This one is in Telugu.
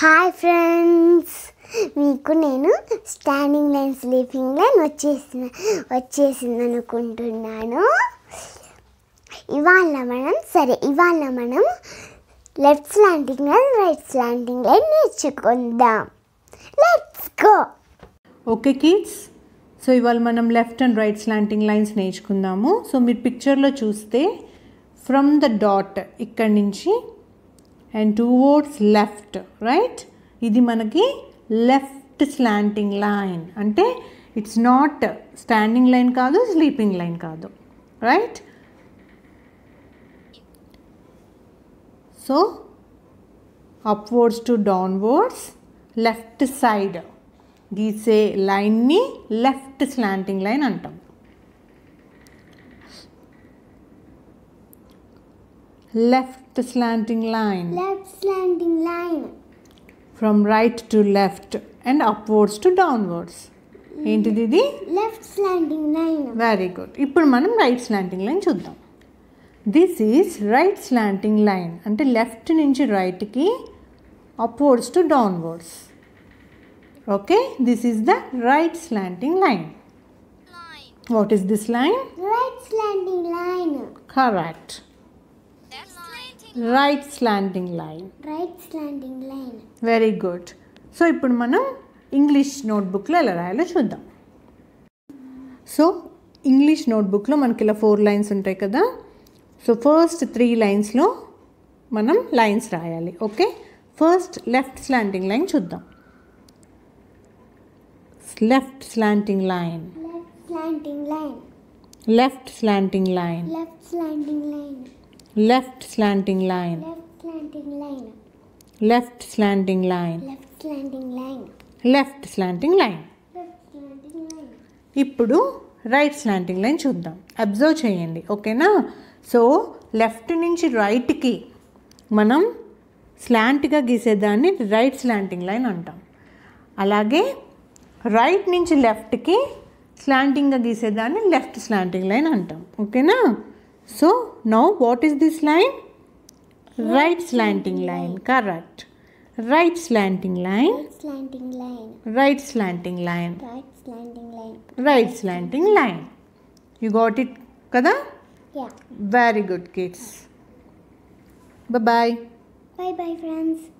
హాయ్ ఫ్రెండ్స్ మీకు నేను స్టాండింగ్ లైన్ స్లీపింగ్ లైన్ వచ్చేసిన వచ్చేసింది అనుకుంటున్నాను ఇవాళ మనం సరే ఇవాళ మనం left slanting line right slanting line నేర్చుకుందాం let's go okay kids so ఇవాళ మనం left and right slanting lines నేర్చుకుందాము సో మీరు పిక్చర్లో చూస్తే ఫ్రమ్ ద డాట్ ఇక్కడి నుంచి and to towards left right ఇది మనకి లెఫ్ట్ స్లాంటింగ్ లైన్ అంటే ఇట్స్ నాట్ స్టాండింగ్ లైన్ కాదు స్లీపింగ్ లైన్ కాదు right so upwards to downwards left side గీసే లైన్ని లెఫ్ట్ స్లాంటింగ్ లైన్ అంటాం Left slanting line. Left slanting line. From right to left and upwards to downwards. Ain't mm. the left slanting line. Very good. Ippur manam right slanting line chuddam. This is right slanting line. And the left ninja right ki upwards to downwards. Okay, this is the right slanting line. line. What is this line? Left slanting line. Correct. Right slanting line right slanting line very good so ఇప్పుడు మనం ఇంగ్లీష్ నోట్బుక్లో ఎలా రాయాలో చూద్దాం సో ఇంగ్లీష్ నోట్బుక్లో మనకి ఇలా ఫోర్ లైన్స్ ఉంటాయి కదా సో ఫస్ట్ త్రీ లైన్స్లో మనం లైన్స్ రాయాలి okay first left slanting line చూద్దాం left slanting line left slanting line left slanting line left slanting line Left slanting line. Left slanting line. Left slanting line. Left slanting line. Left slanting line ఇప్పుడు రైట్ స్లాంటింగ్ లైన్ చూద్దాం అబ్జర్వ్ చేయండి ఓకేనా సో లెఫ్ట్ నుంచి రైట్కి మనం స్లాంట్గా గీసేదాన్ని రైట్ స్లాంటింగ్ లైన్ అంటాం అలాగే రైట్ నుంచి లెఫ్ట్కి స్లాంటింగ్గా గీసేదాన్ని లెఫ్ట్ స్లాంటింగ్ లైన్ అంటాం ఓకేనా So now what is this line? Right slanting line. Correct. Right slanting line. Right slanting line. Right slanting line. Right slanting line. Right slanting line. You got it, Kada? Yeah. Very good, kids. Bye-bye. Bye-bye, friends.